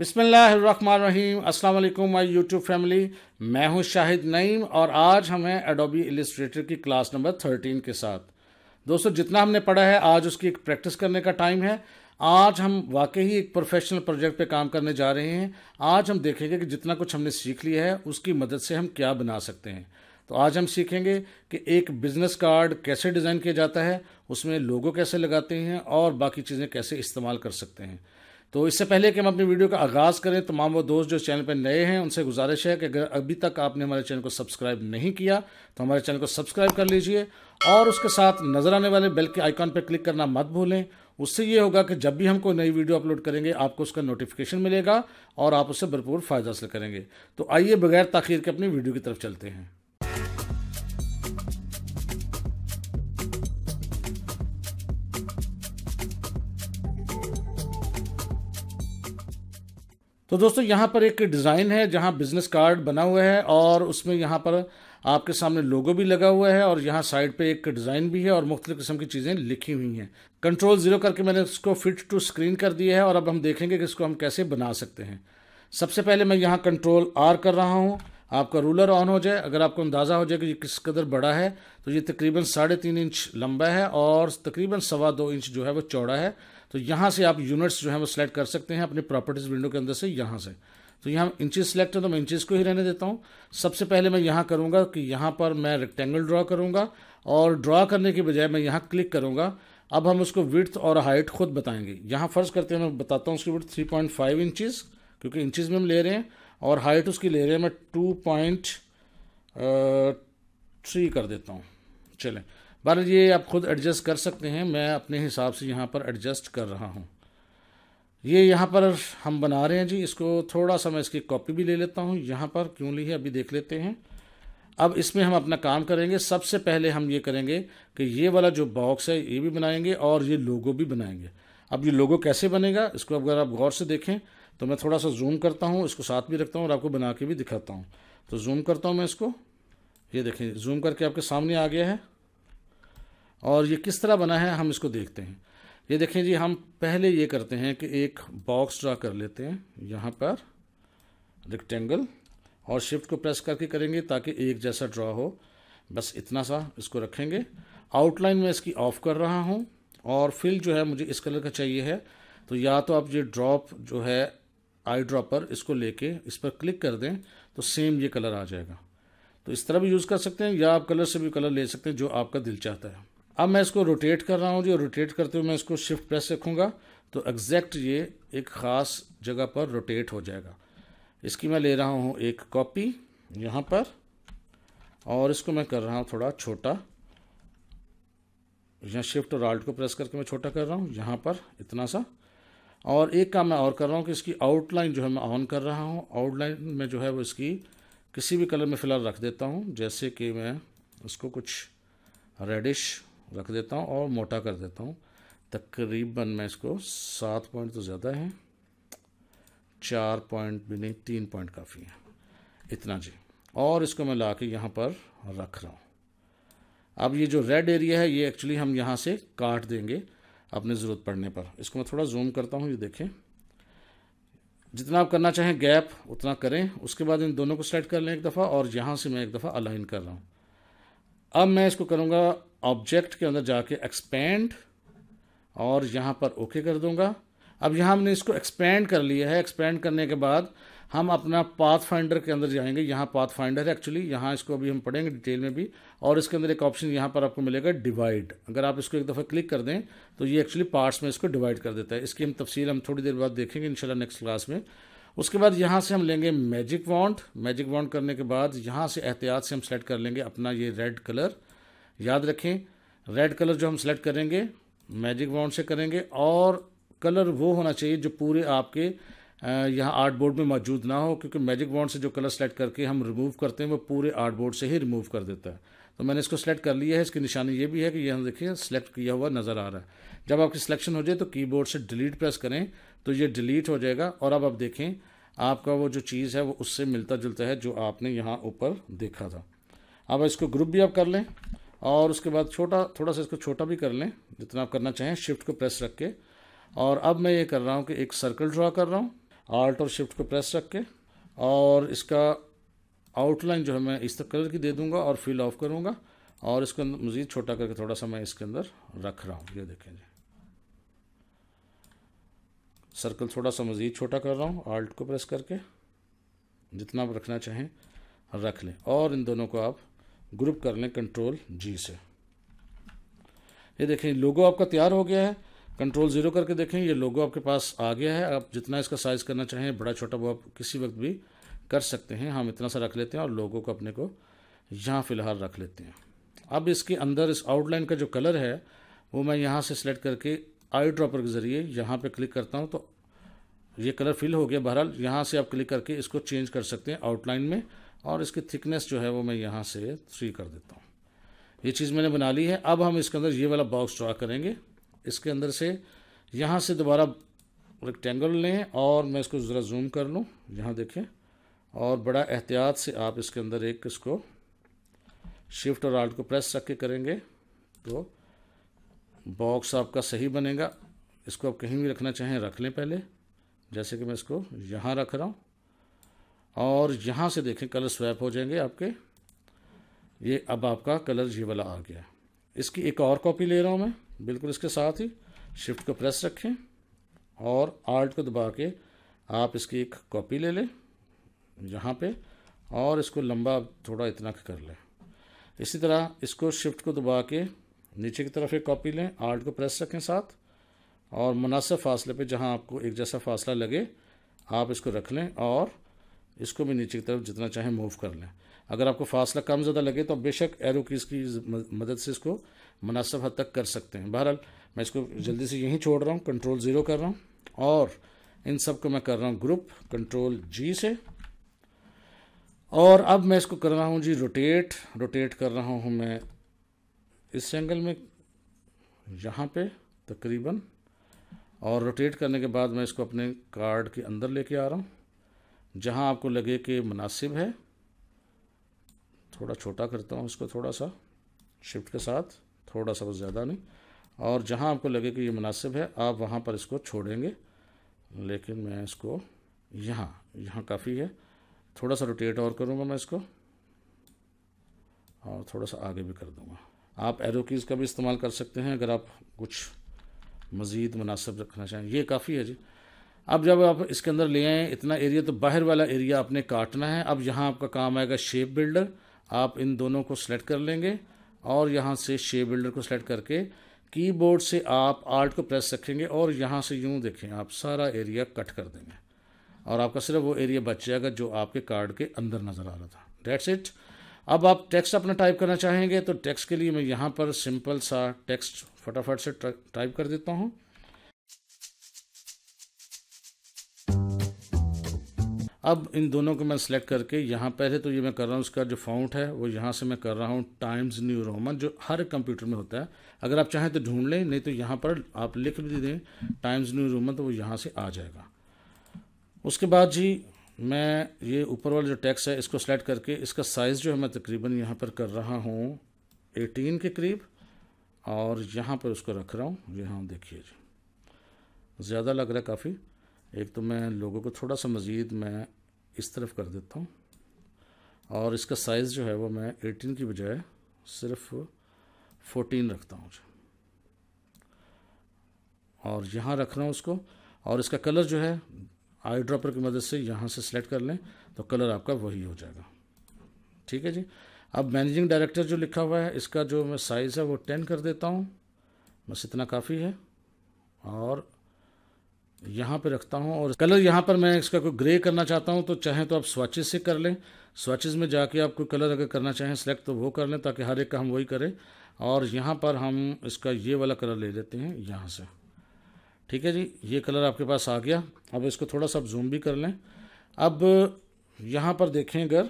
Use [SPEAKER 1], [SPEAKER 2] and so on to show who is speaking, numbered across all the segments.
[SPEAKER 1] बिसमीम अस्सलाम my YouTube family मैं हूं शाहिद नईम और आज हमें एडोबी इलिस्ट्रेटर की क्लास नंबर थर्टीन के साथ दोस्तों जितना हमने पढ़ा है आज उसकी एक प्रैक्टिस करने का टाइम है आज हम वाकई ही एक प्रोफेशनल प्रोजेक्ट पे काम करने जा रहे हैं आज हम देखेंगे कि जितना कुछ हमने सीख लिया है उसकी मदद से हम क्या बना सकते हैं तो आज हम सीखेंगे कि एक बिज़नेस कार्ड कैसे डिज़ाइन किया जाता है उसमें लोगो कैसे लगाते हैं और बाकी चीज़ें कैसे इस्तेमाल कर सकते हैं तो इससे पहले कि हम अपनी वीडियो का आगाज़ करें तमाम वो दोस्त जो चैनल पर नए हैं उनसे गुजारिश है कि अगर अभी तक आपने हमारे चैनल को सब्सक्राइब नहीं किया तो हमारे चैनल को सब्सक्राइब कर लीजिए और उसके साथ नज़र आने वाले बेल के आइकॉन पर क्लिक करना मत भूलें उससे ये होगा कि जब भी हमको नई वीडियो अपलोड करेंगे आपको उसका नोटिफिकेशन मिलेगा और आप उससे भरपूर फ़ायदा हासिल करेंगे तो आइए बगैर तखीर के अपनी वीडियो की तरफ चलते हैं तो दोस्तों यहाँ पर एक डिज़ाइन है जहाँ बिज़नेस कार्ड बना हुआ है और उसमें यहाँ पर आपके सामने लोगो भी लगा हुआ है और यहाँ साइड पे एक डिज़ाइन भी है और मुख्तु किस्म की चीज़ें लिखी हुई हैं कंट्रोल ज़ीरो करके मैंने इसको फिट टू स्क्रीन कर दिया है और अब हम देखेंगे कि इसको हम कैसे बना सकते हैं सबसे पहले मैं यहाँ कंट्रोल आर कर रहा हूँ आपका रूलर ऑन हो जाए अगर आपको अंदाज़ा हो जाए कि ये किस कदर बड़ा है तो ये तकरीबन साढ़े तीन इंच लंबा है और तकरीबन सवा दो इंच जो है वो चौड़ा है तो यहाँ से आप यूनिट्स जो है वो सिलेक्ट कर सकते हैं अपने प्रॉपर्टीज़ विंडो के अंदर से यहाँ से तो यहाँ इंचेस सेलेक्ट है तो मैं इंचेस को ही रहने देता हूँ सबसे पहले मैं यहाँ करूँगा कि यहाँ पर मैं रेक्टेंगल ड्रॉ करूँगा और ड्रॉ करने के बजाय मैं यहाँ क्लिक करूँगा अब हम उसको विड्थ और हाइट खुद बताएंगे यहाँ फ़र्ज़ करते हैं मैं बताता हूँ उसकी विड्थ थ्री पॉइंट फाइव क्योंकि इंचज़ में हम ले रहे हैं और हाइट उसकी ले रहे हैं मैं टू पॉइंट थ्री कर देता हूँ चलें बहर ये आप खुद एडजस्ट कर सकते हैं मैं अपने हिसाब से यहाँ पर एडजस्ट कर रहा हूँ ये यहाँ पर हम बना रहे हैं जी इसको थोड़ा सा मैं इसकी कॉपी भी ले लेता हूँ यहाँ पर क्यों ली है अभी देख लेते हैं अब इसमें हम अपना काम करेंगे सबसे पहले हम ये करेंगे कि ये वाला जो बॉक्स है ये भी बनाएंगे और ये लोगो भी बनाएंगे अब ये लोगो कैसे बनेगा इसको अगर आप गौर से देखें तो मैं थोड़ा सा जूम करता हूँ इसको साथ भी रखता हूँ और आपको बना के भी दिखाता हूँ तो जूम करता हूँ मैं इसको ये देखें जूम करके आपके सामने आ गया है और ये किस तरह बना है हम इसको देखते हैं ये देखें जी हम पहले ये करते हैं कि एक बॉक्स ड्रा कर लेते हैं यहाँ पर रेक्टेंगल और शिफ्ट को प्रेस करके करेंगे ताकि एक जैसा ड्रा हो बस इतना सा इसको रखेंगे आउटलाइन में इसकी ऑफ़ कर रहा हूँ और फिल जो है मुझे इस कलर का चाहिए है तो या तो आप ये ड्रॉप जो है आई ड्रॉपर इसको लेके इस पर क्लिक कर दें तो सेम ये कलर आ जाएगा तो इस तरह भी यूज़ कर सकते हैं या आप कलर से भी कलर ले सकते हैं जो आपका दिल चाहता है अब मैं इसको रोटेट कर रहा हूँ जी और रोटेट करते हुए मैं इसको शिफ्ट प्रेस रखूँगा तो एग्जैक्ट ये एक ख़ास जगह पर रोटेट हो जाएगा इसकी मैं ले रहा हूँ एक कॉपी यहाँ पर और इसको मैं कर रहा हूँ थोड़ा छोटा यहाँ शिफ्ट और आल्ट को प्रेस करके मैं छोटा कर रहा हूँ यहाँ पर इतना सा और एक काम मैं और कर रहा हूँ कि इसकी आउटलाइन जो है मैं ऑन कर रहा हूँ आउटलाइन में जो है वो इसकी किसी भी कलर में फ़िलहाल रख देता हूँ जैसे कि मैं इसको कुछ रेडिश रख देता हूँ और मोटा कर देता हूँ तकरीबन मैं इसको सात पॉइंट तो ज़्यादा है चार पॉइंट भी नहीं तीन पॉइंट काफ़ी है इतना जी और इसको मैं ला के यहाँ पर रख रहा हूँ अब ये जो रेड एरिया है ये एक्चुअली हम यहाँ से काट देंगे अपने ज़रूरत पड़ने पर इसको मैं थोड़ा जूम करता हूँ ये देखें जितना आप करना चाहें गैप उतना करें उसके बाद इन दोनों को सेलेक्ट कर लें एक दफ़ा और यहाँ से मैं एक दफ़ा अलाइन कर रहा हूँ अब मैं इसको करूँगा ऑब्जेक्ट के अंदर जाके एक्सपेंड और यहाँ पर ओके कर दूंगा अब यहाँ हमने इसको एक्सपेंड कर लिया है एक्सपेंड करने के बाद हम अपना पाथ फाइंडर के अंदर जाएंगे यहाँ पाथ फाइंडर है एक्चुअली यहाँ इसको अभी हम पढ़ेंगे डिटेल में भी और इसके अंदर एक ऑप्शन यहाँ पर आपको मिलेगा डिवाइड अगर आप इसको एक दफ़ा क्लिक कर दें तो ये एक्चुअली पार्ट्स में इसको डिवाइड कर देता है इसकी हम तफसील हम थोड़ी देर बाद देखेंगे इंशाल्लाह नेक्स्ट क्लास में उसके बाद यहाँ से हम लेंगे मैजिक वॉन्ट मैजिक वॉन्ट करने के बाद यहाँ से एहतियात से हम सेलेक्ट कर लेंगे अपना ये रेड कलर याद रखें रेड कलर जो हम सेलेक्ट करेंगे मैजिक वाउंड से करेंगे और कलर वो होना चाहिए जो पूरे आपके यहाँ आर्ट बोर्ड में मौजूद ना हो क्योंकि मैजिक वाउंड से जो कलर सेलेक्ट करके हम रिमूव करते हैं वो पूरे आर्ट बोर्ड से ही रिमूव कर देता है तो मैंने इसको सेलेक्ट कर लिया है इसकी निशानी ये भी है कि यहाँ देखिए सेलेक्ट किया हुआ नज़र आ रहा है जब आपकी सिलेक्शन हो जाए तो कीबोर्ड से डिलीट प्रेस करें तो ये डिलीट हो जाएगा और अब आप देखें आपका वो जो चीज़ है वो उससे मिलता जुलता है जो आपने यहाँ ऊपर देखा था अब इसको ग्रुप भी आप कर लें और उसके बाद छोटा थोड़ा सा इसको छोटा भी कर लें जितना आप करना चाहें शिफ्ट को प्रेस रख के और अब मैं ये कर रहा हूँ कि एक सर्कल ड्रा कर रहा हूँ आल्ट और शिफ्ट को प्रेस रख के और इसका आउटलाइन जो है मैं इस तरह कलर की दे दूँगा और फिल ऑफ करूँगा और इसको मज़ीद छोटा करके थोड़ा सा मैं इसके अंदर रख रहा हूँ ये देखें जी सर्कल थोड़ा सा मज़ीद छोटा कर रहा हूँ आल्ट को प्रेस करके जितना आप रखना चाहें रख लें और इन दोनों को आप ग्रुप कर लें कंट्रोल जी से ये देखें लोगो आपका तैयार हो गया है कंट्रोल ज़ीरो करके देखें ये लोगो आपके पास आ गया है आप जितना इसका साइज़ करना चाहें बड़ा छोटा वो आप किसी वक्त भी कर सकते हैं हम इतना सा रख लेते हैं और लोगों को अपने को यहाँ फ़िलहाल रख लेते हैं अब इसके अंदर इस आउटलाइन का जो कलर है वो मैं यहाँ से सिलेक्ट करके आई ड्रॉपर के ज़रिए यहाँ पे क्लिक करता हूँ तो ये कलर फिल हो गया बहरहाल यहाँ से आप क्लिक करके इसको चेंज कर सकते हैं आउटलाइन में और इसकी थिकनेस जो है वो मैं यहाँ से थ्री कर देता हूँ ये चीज़ मैंने बना ली है अब हम इसके अंदर ये वाला बॉक्स ड्रा करेंगे इसके अंदर से यहाँ से दोबारा रेक्टेंगल लें और मैं इसको ज़रा जूम कर लूँ यहाँ देखें और बड़ा एहतियात से आप इसके अंदर एक इसको शिफ्ट और आल्ट को प्रेस रख के करेंगे तो बॉक्स आपका सही बनेगा इसको आप कहीं भी रखना चाहें रख लें पहले जैसे कि मैं इसको यहाँ रख रहा हूँ और यहाँ से देखें कलर स्वैप हो जाएंगे आपके ये अब आपका कलर ये वाला आ गया इसकी एक और कॉपी ले रहा हूँ मैं बिल्कुल इसके साथ ही शिफ्ट को प्रेस रखें और आर्ट को दबा के आप इसकी एक कॉपी ले लें यहाँ पे और इसको लंबा थोड़ा इतना कर लें इसी तरह इसको शिफ्ट को दबा के नीचे की तरफ एक कॉपी लें आर्ट को प्रेस रखें साथ और मुनासिब फासले पे जहाँ आपको एक जैसा फासला लगे आप इसको रख लें और इसको भी नीचे की तरफ जितना चाहे मूव कर लें अगर आपको फासला कम ज़्यादा लगे तो आप बेशक एरो कीज़ की मदद से इसको मुनासब हद तक कर सकते हैं बहरहाल मैं इसको जल्दी से यहीं छोड़ रहा हूँ कंट्रोल ज़ीरो कर रहा हूँ और इन सब को मैं कर रहा हूँ ग्रुप कंट्रोल जी से और अब मैं इसको कर रहा हूँ जी रोटेट रोटेट कर रहा हूँ मैं इस एंगल में यहाँ पे तकरीबन और रोटेट करने के बाद मैं इसको अपने कार्ड के अंदर लेके आ रहा हूँ जहाँ आपको लगे कि मुनासिब है थोड़ा छोटा करता हूँ इसको थोड़ा सा शिफ्ट के साथ थोड़ा सा बस ज़्यादा नहीं और जहाँ आपको लगे कि ये मुनासिब है आप वहाँ पर इसको छोड़ेंगे लेकिन मैं इसको यहाँ यहाँ काफ़ी है थोड़ा सा रोटेट और करूँगा मैं इसको और थोड़ा सा आगे भी कर दूँगा आप एरो कीज़ का भी इस्तेमाल कर सकते हैं अगर आप कुछ मज़ीद मुनासिब रखना चाहें ये काफ़ी है जी अब जब आप इसके अंदर ले आए इतना एरिया तो बाहर वाला एरिया आपने काटना है अब यहाँ आपका काम आएगा शेप बिल्डर आप इन दोनों को सिलेक्ट कर लेंगे और यहाँ से शेप बिल्डर को सिलेक्ट करके कीबोर्ड से आप आर्ट को प्रेस रखेंगे और यहाँ से यूँ देखें आप सारा एरिया कट कर देंगे और आपका सिर्फ वो एरिया बच जाएगा जो आपके कार्ड के अंदर नज़र आ रहा था डेट्स इट अब आप टेक्स्ट अपना टाइप करना चाहेंगे तो टेक्स्ट के लिए मैं यहाँ पर सिंपल सा टेक्स्ट फटाफट से टाइप कर देता हूँ अब इन दोनों को मैं सिलेक्ट करके यहाँ पहले तो ये मैं कर रहा हूँ उसका जो फाउंट है वो यहाँ से मैं कर रहा हूँ टाइम्स न्यू रोमन जो हर कंप्यूटर में होता है अगर आप चाहें तो ढूंढ लें नहीं तो यहाँ पर आप लिख भी दें टाइम्स न्यू रोमन तो वो यहाँ से आ जाएगा उसके बाद जी मैं ये ऊपर वाला जो टैक्स है इसको सेलेक्ट करके इसका साइज़ जो है मैं तकरीबन यहाँ पर कर रहा हूँ एटीन के करीब और यहाँ पर उसको रख रहा हूँ यहाँ देखिए जी ज़्यादा लग रहा है काफ़ी एक तो मैं लोगों को थोड़ा सा मज़ीद मैं इस तरफ कर देता हूँ और इसका साइज़ जो है वो मैं एटीन की बजाय सिर्फ फोटीन रखता हूँ और यहाँ रख रहा हूँ उसको और इसका कलर जो है आई ड्रॉपर की मदद से यहाँ से सेलेक्ट कर लें तो कलर आपका वही हो जाएगा ठीक है जी अब मैनेजिंग डायरेक्टर जो लिखा हुआ है इसका जो मैं साइज़ है वो टेन कर देता हूँ बस इतना काफ़ी है और यहाँ पे रखता हूँ और कलर यहाँ पर मैं इसका कोई ग्रे करना चाहता हूँ तो चाहें तो आप स्वाचेज से कर लें स्वाचेज में जाके आप कोई कलर अगर करना चाहें सेलेक्ट तो वो कर लें ताकि हर एक का हम वही करें और यहाँ पर हम इसका ये वाला कलर ले लेते हैं यहाँ से ठीक है जी ये कलर आपके पास आ गया अब इसको थोड़ा सा आप जूम भी कर लें अब यहाँ पर देखें अगर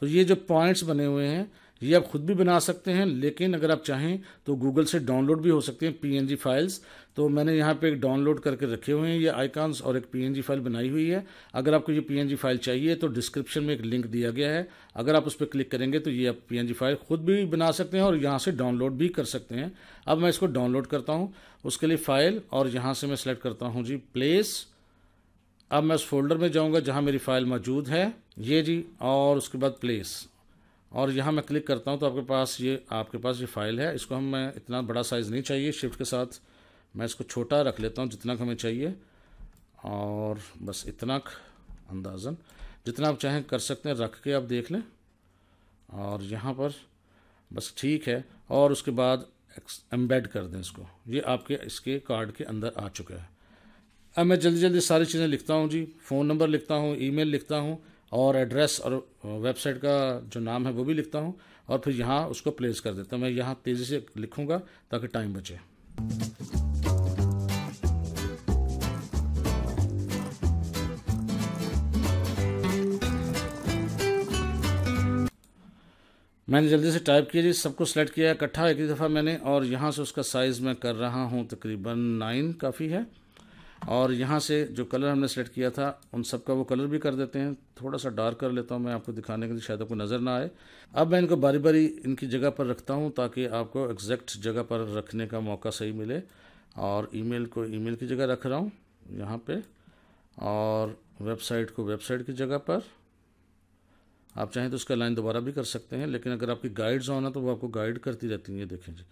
[SPEAKER 1] तो ये जो पॉइंट्स बने हुए हैं ये आप खुद भी बना सकते हैं लेकिन अगर आप चाहें तो गूगल से डाउनलोड भी हो सकते हैं पी फाइल्स तो मैंने यहाँ पे एक डाउनलोड करके रखे हुए हैं ये आइकॉन्स और एक पी फाइल बनाई हुई है अगर आपको ये पी फाइल चाहिए तो डिस्क्रिप्शन में एक लिंक दिया गया है अगर आप उस पर क्लिक करेंगे तो ये आप पी फाइल खुद भी बना सकते हैं और यहाँ से डाउनलोड भी कर सकते हैं अब मैं इसको डाउनलोड करता हूँ उसके लिए फ़ाइल और यहाँ से मैं सेलेक्ट करता हूँ जी प्लेस अब मैं उस फोल्डर में जाऊँगा जहाँ मेरी फ़ाइल मौजूद है ये जी और उसके बाद प्लेस और यहाँ मैं क्लिक करता हूँ तो आपके पास ये आपके पास ये फ़ाइल है इसको हम मैं इतना बड़ा साइज़ नहीं चाहिए शिफ्ट के साथ मैं इसको छोटा रख लेता हूँ जितना हमें चाहिए और बस इतना अंदाजन जितना आप चाहें कर सकते हैं रख के आप देख लें और यहाँ पर बस ठीक है और उसके बाद एम्बेड कर दें इसको ये आपके इसके कार्ड के अंदर आ चुका है अब मैं जल्दी जल्दी सारी चीज़ें लिखता हूँ जी फ़ोन नंबर लिखता हूँ ईमेल लिखता हूँ और एड्रेस और वेबसाइट uh, का जो नाम है वो भी लिखता हूँ और फिर यहाँ उसको प्लेस कर देता हूँ मैं यहाँ तेज़ी से लिखूँगा ताकि टाइम बचे मैंने जल्दी से टाइप किया जी सबको सेलेक्ट किया इकट्ठा एक ही दफ़ा मैंने और यहाँ से उसका साइज़ मैं कर रहा हूँ तकरीबन नाइन काफ़ी है और यहाँ से जो कलर हमने सेलेक्ट किया था उन सब का वो कलर भी कर देते हैं थोड़ा सा डार्क कर लेता हूँ मैं आपको दिखाने के लिए शायद आपको नज़र ना आए अब मैं इनको बारी बारी इनकी जगह पर रखता हूँ ताकि आपको एग्जैक्ट जगह पर रखने का मौका सही मिले और ईमेल को ईमेल की जगह रख रहा हूँ यहाँ पर और वेबसाइट को वेबसाइट की जगह पर आप चाहें तो उसका लाइन दोबारा भी कर सकते हैं लेकिन अगर आपकी गाइड्स होना तो वो आपको गाइड करती रहती हैं देखें जी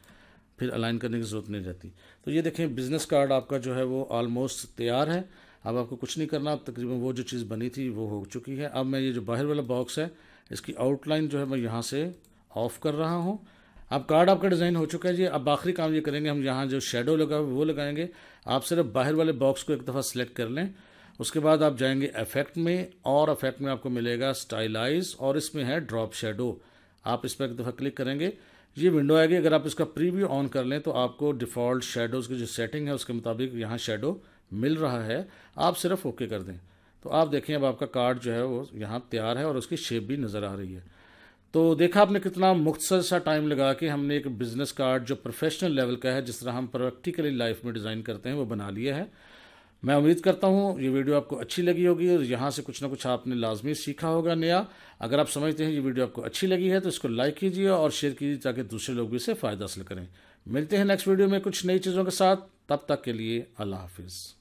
[SPEAKER 1] फिर अलाइन करने की ज़रूरत नहीं रहती तो ये देखें बिज़नेस कार्ड आपका जो है वो ऑलमोस्ट तैयार है अब आपको कुछ नहीं करना अब तकरीबन वो जो चीज़ बनी थी वो हो चुकी है अब मैं ये जो बाहर वाला बॉक्स है इसकी आउटलाइन जो है मैं यहाँ से ऑफ कर रहा हूँ अब कार्ड आपका डिज़ाइन हो चुका है जी अब आखिरी काम ये करेंगे हम यहाँ जो शेडो लगा वो लगाएंगे आप सिर्फ बाहर वाले बॉक्स को एक दफ़ा सेलेक्ट कर लें उसके बाद आप जाएंगे इफेक्ट में और इफेक्ट में आपको मिलेगा स्टाइलाइज और इसमें है ड्रॉप शेडो आप इस पर एक दफ़ा क्लिक करेंगे ये विंडो आएगी अगर आप इसका प्रीव्यू ऑन कर लें तो आपको डिफ़ॉल्ट शेडोज़ की जो सेटिंग है उसके मुताबिक यहाँ शेडो मिल रहा है आप सिर्फ ओके कर दें तो आप देखें अब आपका कार्ड जो है वो यहाँ तैयार है और उसकी शेप भी नज़र आ रही है तो देखा आपने कितना मुख्तर सा टाइम लगा के हमने एक बिज़नेस कार्ड जो प्रोफेशनल लेवल का है जिस तरह हम प्रैक्टिकली लाइफ में डिज़ाइन करते हैं वो बना लिया है मैं उम्मीद करता हूँ ये वीडियो आपको अच्छी लगी होगी और यहाँ से कुछ ना कुछ आपने लाजमी सीखा होगा नया अगर आप समझते हैं ये वीडियो आपको अच्छी लगी है तो इसको लाइक कीजिए और शेयर कीजिए ताकि दूसरे लोग भी इसे फ़ायदा हासिल करें मिलते हैं नेक्स्ट वीडियो में कुछ नई चीज़ों के साथ तब तक के लिए अल्लाह हाफिज़